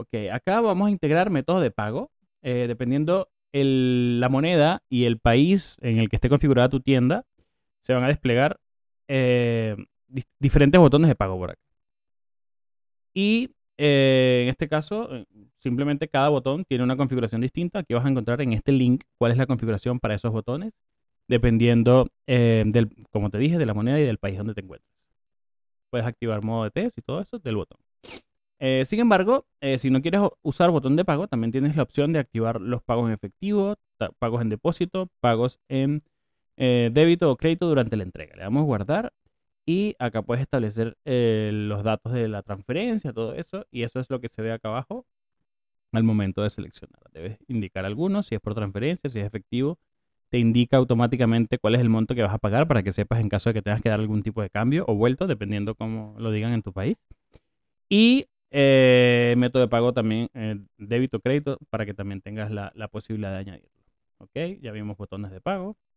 Ok, acá vamos a integrar métodos de pago, eh, dependiendo el, la moneda y el país en el que esté configurada tu tienda, se van a desplegar eh, diferentes botones de pago por acá. Y eh, en este caso, simplemente cada botón tiene una configuración distinta. Aquí vas a encontrar en este link cuál es la configuración para esos botones, dependiendo, del, como te dije, de la moneda y del país donde te encuentres. Puedes activar modo de test y todo eso del botón. Eh, sin embargo, eh, si no quieres usar botón de pago, también tienes la opción de activar los pagos en efectivo, pagos en depósito, pagos en eh, débito o crédito durante la entrega. Le damos guardar y acá puedes establecer los datos de la transferencia, todo eso, y eso es lo que se ve acá abajo al momento de seleccionar. Debes indicar algunos, si es por transferencia, si es efectivo, te indica automáticamente cuál es el monto que vas a pagar para que sepas en caso de que tengas que dar algún tipo de cambio o vuelto, dependiendo cómo lo digan en tu país. Y eh, método de pago también, eh, débito crédito, para que también tengas la, la posibilidad de añadirlo. Ok, ya vimos botones de pago.